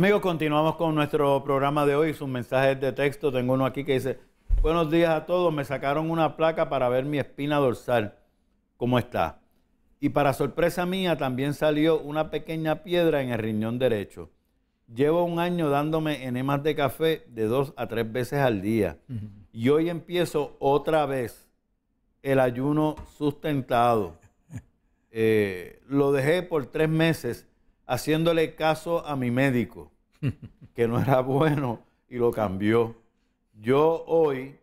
Amigos, continuamos con nuestro programa de hoy, sus mensajes de texto. Tengo uno aquí que dice, buenos días a todos, me sacaron una placa para ver mi espina dorsal, cómo está. Y para sorpresa mía también salió una pequeña piedra en el riñón derecho. Llevo un año dándome enemas de café de dos a tres veces al día. Y hoy empiezo otra vez el ayuno sustentado. Eh, lo dejé por tres meses haciéndole caso a mi médico, que no era bueno y lo cambió. Yo hoy,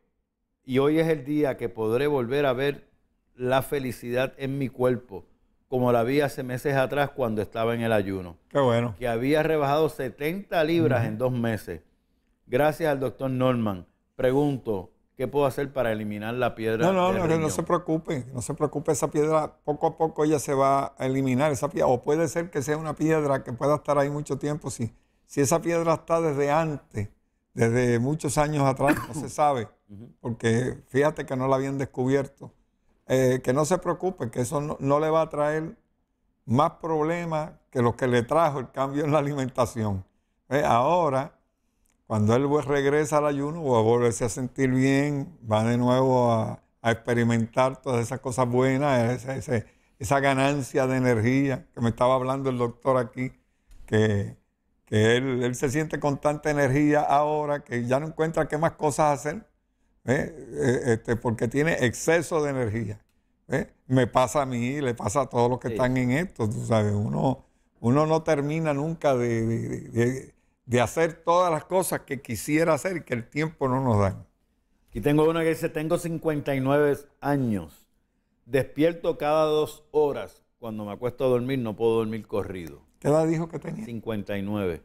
y hoy es el día que podré volver a ver la felicidad en mi cuerpo, como la vi hace meses atrás cuando estaba en el ayuno. Qué bueno. Que había rebajado 70 libras en dos meses. Gracias al doctor Norman. Pregunto, ¿Qué puedo hacer para eliminar la piedra? No, no, no, no se preocupe, no se preocupe, esa piedra poco a poco ya se va a eliminar, esa piedra, o puede ser que sea una piedra que pueda estar ahí mucho tiempo, si, si esa piedra está desde antes, desde muchos años atrás, no se sabe, porque fíjate que no la habían descubierto. Eh, que no se preocupe, que eso no, le va a traer más problemas que los que le trajo el cambio en la alimentación. Eh, ahora cuando él regresa al ayuno, va a volverse a sentir bien, va de nuevo a, experimentar todas esas cosas buenas, esa, ganancia de energía que me estaba hablando el doctor aquí, que, él, se siente con tanta energía ahora que ya no encuentra qué más cosas hacer, ¿eh? Eh, este, porque tiene exceso de energía. ¿eh? Me pasa a mí, le pasa a todos los que están en esto, tú sabes, uno, no termina nunca de, de hacer todas las cosas que quisiera hacer y que el tiempo no nos da. Aquí tengo una que dice, tengo 59 años, despierto cada dos horas, cuando me acuesto a dormir no puedo dormir corrido. ¿Qué edad dijo que tenía? 59.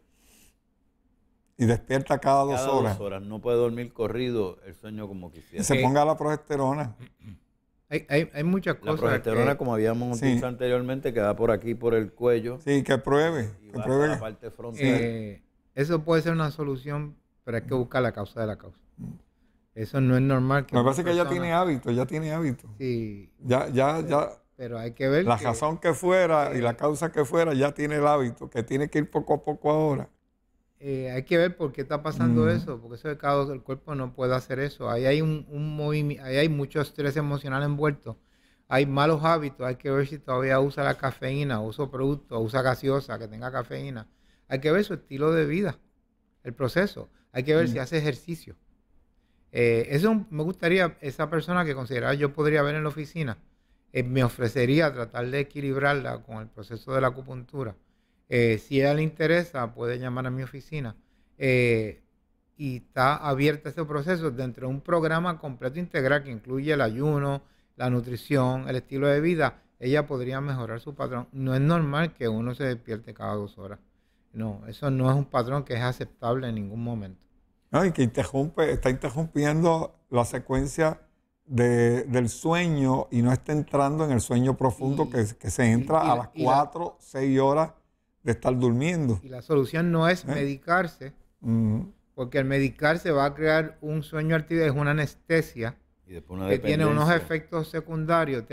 Y despierta cada, dos horas. Dos horas, no puede dormir corrido el sueño como quisiera. Y se ponga la progesterona. Hay, hay, muchas cosas. La progesterona, como habíamos dicho anteriormente, que da por aquí, por el cuello. Sí, que pruebe. pruebe. la parte frontal. Eh, eso puede ser una solución, pero hay que buscar la causa de la causa. Eso no es normal. Que Me parece que ya tiene hábito, ya tiene hábito. Sí. Ya, ya, ya. Pero hay que ver. La razón que fuera y la causa que fuera ya tiene el hábito, que tiene que ir poco a poco ahora. Eh, hay que ver por qué está pasando eso, porque eso de cada el cuerpo no puede hacer eso. Ahí hay un, movimiento, hay mucho estrés emocional envuelto. Hay malos hábitos, hay que ver si todavía usa la cafeína, usa producto, usa gaseosa que tenga cafeína hay que ver su estilo de vida, el proceso. Hay que ver si mm. hace ejercicio. Eh, eso me gustaría, esa persona que consideraba yo podría ver en la oficina, eh, me ofrecería tratar de equilibrarla con el proceso de la acupuntura. Eh, si a ella le interesa, puede llamar a mi oficina. y está abierta ese proceso dentro de un programa completo integral que incluye el ayuno, la nutrición, el estilo de vida. Ella podría mejorar su patrón. No es normal que uno se despierte cada dos horas. No, eso no es un patrón que es aceptable en ningún momento. No, y que interrumpe, está interrumpiendo la secuencia del sueño y no está entrando en el sueño profundo que, se entra a las 4, 6 horas de estar durmiendo. Y la solución no es ¿Eh? medicarse, porque el medicarse va a crear un sueño artificial, es una anestesia que tiene unos efectos secundarios,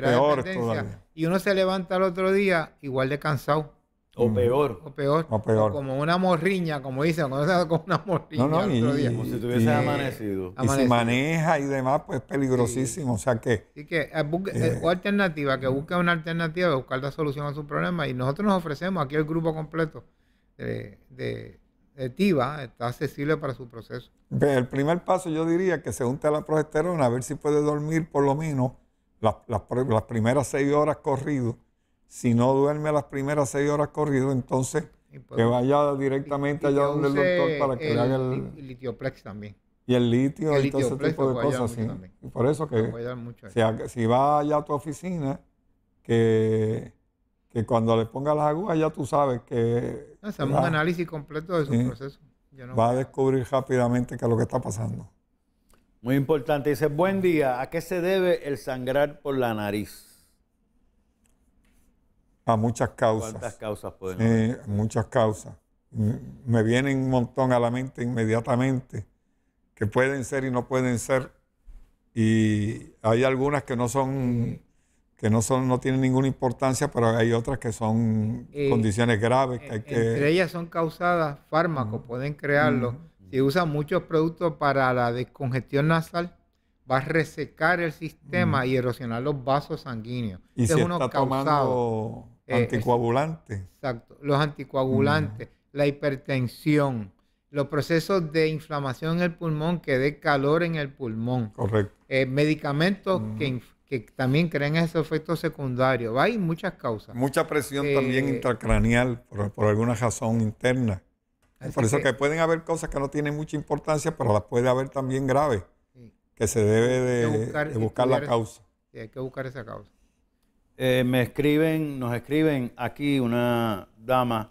y uno se levanta al otro día igual de cansado. O peor. O peor. como una morriña, como dicen, como una morriña. día. Como si tuviese amanecido. Y si maneja y demás, pues es peligrosísimo. O sea que. Así que, eh, eh, eh, alternativa, que busque una alternativa, buscar la solución a su problema. Y nosotros nos ofrecemos aquí el grupo completo de, de, TIVA, está accesible para su proceso. El primer paso, yo diría que se unte a la progesterona, a ver si puede dormir por lo menos las, primeras seis horas corrido si no duerme las primeras seis horas corrido, entonces que vaya directamente allá donde el doctor para que le haga el... litioplex también. Y el litio y todo ese tipo de cosas. Sí. por eso que si, si va allá a tu oficina, que, que cuando le ponga las agujas ya tú sabes que... hacemos un análisis completo de su proceso. va a descubrir rápidamente qué es lo que está pasando. Muy importante. Dice, buen día, ¿a qué se debe el sangrar por la nariz? muchas causas. ¿Cuántas causas pueden eh, muchas causas. Me vienen un montón a la mente inmediatamente, que pueden ser y no pueden ser. Y hay algunas que no son, que no son, no tienen ninguna importancia, pero hay otras que son condiciones graves. Que entre ellas son causadas fármacos, pueden crearlo. Si usan muchos productos para la descongestión nasal, va a resecar el sistema y erosionar los vasos sanguíneos. Y causado. Eh, anticoagulantes. exacto, los anticoagulantes, mm. la hipertensión, los procesos de inflamación en el pulmón que dé calor en el pulmón. Correcto. Eh, medicamentos mm. que, que, también creen esos efectos secundarios. Hay muchas causas. Mucha presión eh, también intracraneal por, alguna razón interna. Por eso que, pueden haber cosas que no tienen mucha importancia, pero las puede haber también graves, que se debe de, buscar, la causa. hay que buscar esa causa. Eh, me escriben, nos escriben aquí una dama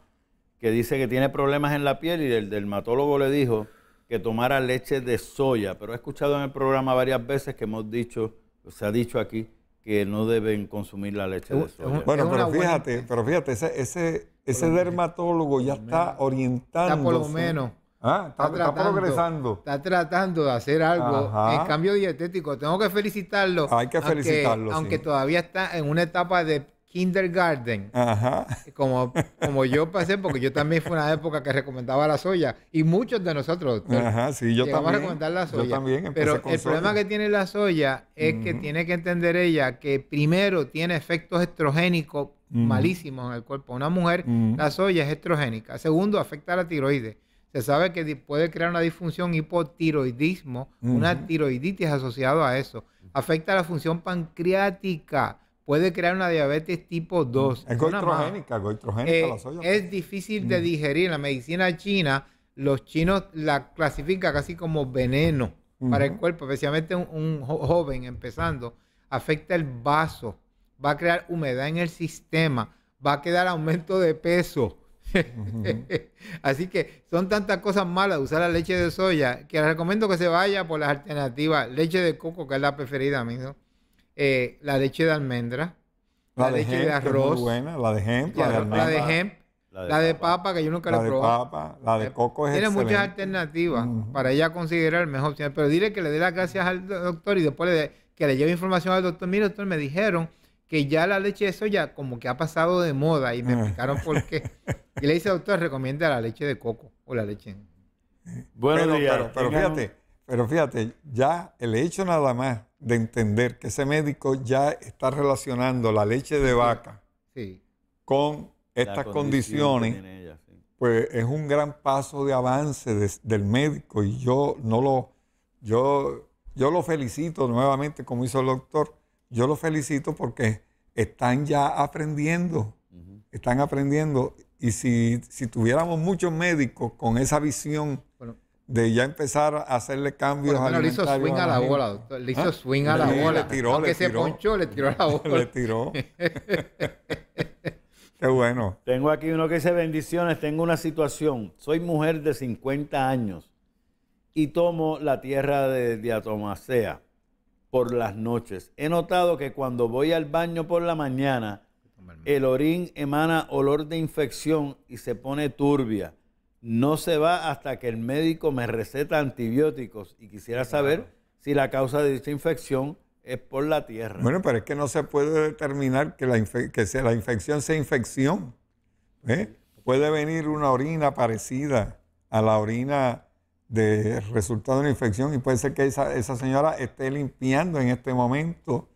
que dice que tiene problemas en la piel y el dermatólogo le dijo que tomara leche de soya, pero he escuchado en el programa varias veces que hemos dicho, se ha dicho aquí, que no deben consumir la leche de soya. Bueno, pero fíjate, pero fíjate, ese, ese, dermatólogo ya está orientando. por lo menos Ah, está, progresando. Está tratando de hacer algo. En cambio dietético, tengo que felicitarlo. Hay que felicitarlo. Aunque, todavía está en una etapa de kindergarten. Como, como yo pasé, porque yo también fue una época que recomendaba la soya. Y muchos de nosotros. Ajá, sí, yo también. a recomendar la soya. pero el problema que tiene la soya es que tiene que entender ella que primero tiene efectos estrogénicos malísimos en el cuerpo. Una mujer, la soya es estrogénica. Segundo, afecta a la tiroides se sabe que puede crear una disfunción hipotiroidismo, una tiroiditis asociada a eso. Afecta la función pancreática, puede crear una diabetes tipo 2. Mm, es goitrogénica, goitrogénica eh, Es pues. difícil de mm. digerir. La medicina china, los chinos la clasifican casi como veneno para el cuerpo, especialmente un, joven empezando. Afecta el vaso, va a crear humedad en el sistema, va a quedar aumento de peso Así que son tantas cosas malas usar la leche de soya que les recomiendo que se vaya por las alternativas. Leche de coco, que es la preferida eh, la leche de almendra, la, leche de arroz, la de hemp, la, de, hemp, la de, papa, que yo nunca la, La de Papa, la de eh, coco es Tiene muchas alternativas para ella considerar mejor Pero dile que le dé las gracias al doctor y después que le lleve información al doctor. Mira doctor, me dijeron que ya la leche de soya como que ha pasado de moda y me ah. explicaron por qué. Y le dice, doctor, recomienda la leche de coco o la leche. Bueno, pero, pero, fíjate, pero fíjate, ya el hecho nada más de entender que ese médico ya está relacionando la leche de vaca con estas condiciones, pues es un gran paso de avance del médico y yo no lo, yo, yo lo felicito nuevamente como hizo el doctor yo los felicito porque están ya aprendiendo, están aprendiendo. Y si, tuviéramos muchos médicos con esa visión de ya empezar a hacerle cambios bueno, bueno, Le hizo swing a la, bola, doctor. Le hizo swing a la bola. Le Aunque se ponchó, le tiró a la bola. le tiró. Qué bueno. Tengo aquí uno que dice bendiciones. Tengo una situación. Soy mujer de 50 años y tomo la tierra de diatomacea por las noches. He notado que cuando voy al baño por la mañana, el orín emana olor de infección y se pone turbia. No se va hasta que el médico me receta antibióticos y quisiera saber si la causa de esta infección es por la tierra. Bueno, pero es que no se puede determinar que la, que la infección sea infección. ¿eh? Puede venir una orina parecida a la orina de resultado de una infección y puede ser que esa, señora esté limpiando en este momento,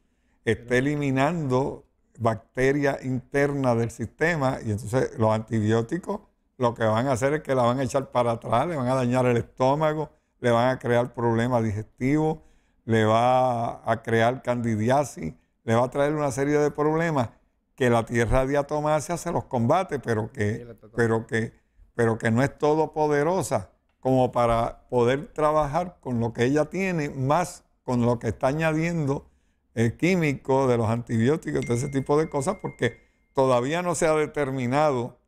esté eliminando bacteria interna del sistema y entonces los antibióticos lo que van a hacer es que la van a echar para atrás, le van a dañar el estómago, le van a crear problemas digestivos, le va a crear candidiasis, le va a traer una serie de problemas que la tierra diatomácea se los combate, pero que, pero que, pero que no es todopoderosa como para poder trabajar con lo que ella tiene, más con lo que está añadiendo el químico, de los antibióticos, de ese tipo de cosas, porque todavía no se ha determinado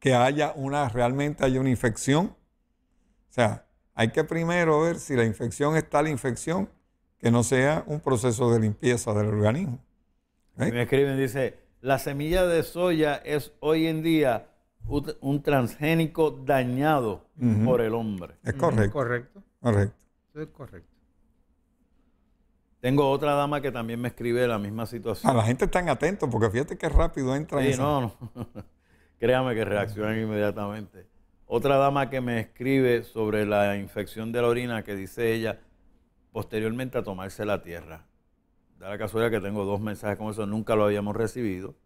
que haya una, realmente haya una infección. O sea, hay que primero ver si la infección está la infección, que no sea un proceso de limpieza del organismo. Me escriben, dice, la semilla de soya es hoy en día un transgénico dañado por el hombre. Es correcto. ¿Es correcto. Correcto. es correcto. Tengo otra dama que también me escribe la misma situación. A ah, la gente están atento porque fíjate qué rápido entra. Sí, no, no. Créame que reaccionan inmediatamente. Otra dama que me escribe sobre la infección de la orina que dice ella posteriormente a tomarse la tierra. Da la casualidad que tengo dos mensajes como eso, nunca lo habíamos recibido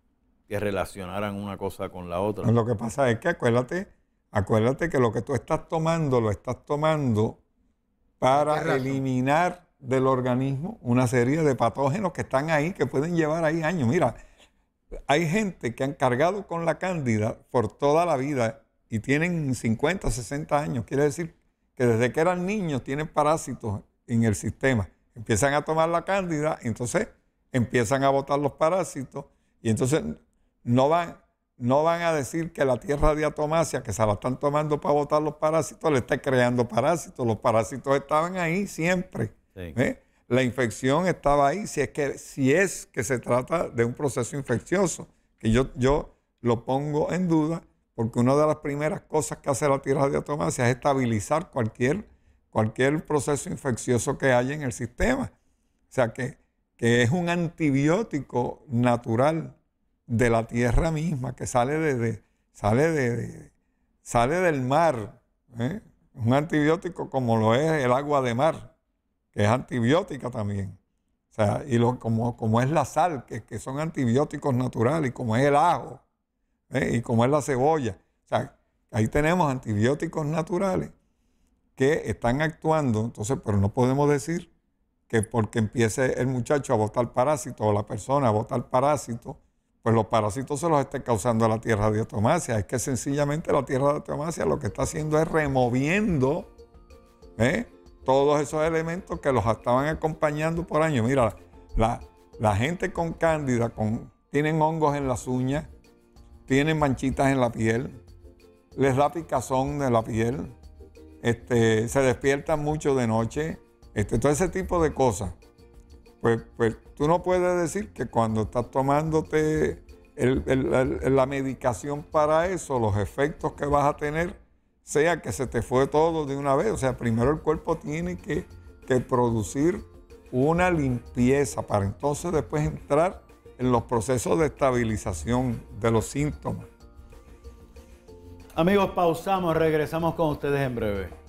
que relacionaran una cosa con la otra. Lo que pasa es que acuérdate, acuérdate que lo que tú estás tomando lo estás tomando para eliminar del organismo una serie de patógenos que están ahí, que pueden llevar ahí años. Mira, hay gente que han cargado con la cándida por toda la vida y tienen 50, 60 años. Quiere decir que desde que eran niños tienen parásitos en el sistema. Empiezan a tomar la cándida, entonces empiezan a botar los parásitos y entonces no van, no van a decir que la tierra de que se la están tomando para botar los parásitos, le está creando parásitos. Los parásitos estaban ahí siempre. ¿eh? La infección estaba ahí, si es que, si es que se trata de un proceso infeccioso, que yo, yo lo pongo en duda, porque una de las primeras cosas que hace la tierra de atomasia es estabilizar cualquier, cualquier proceso infeccioso que haya en el sistema. O sea que, que es un antibiótico natural de la tierra misma, que sale, de, sale, de, sale del mar. ¿eh? Un antibiótico como lo es el agua de mar, que es antibiótica también. O sea, y lo, como, como es la sal, que, que son antibióticos naturales, y como es el ajo, ¿eh? y como es la cebolla. O sea, ahí tenemos antibióticos naturales que están actuando, entonces, pero no podemos decir que porque empiece el muchacho a botar parásito o la persona a botar parásito, pues los parásitos se los esté causando a la tierra de Tomasia. Es que sencillamente la tierra de Tomasia lo que está haciendo es removiendo ¿eh? todos esos elementos que los estaban acompañando por años. Mira, la, gente con cándida con, tienen hongos en las uñas, tienen manchitas en la piel, les da picazón de la piel, este, se despiertan mucho de noche, este, todo ese tipo de cosas. Pues, pues, tú no puedes decir que cuando estás tomándote la medicación para eso, los efectos que vas a tener, sea que se te fue todo de una vez. O sea, primero el cuerpo tiene que, que producir una limpieza para entonces después entrar en los procesos de estabilización de los síntomas. Amigos, pausamos, regresamos con ustedes en breve.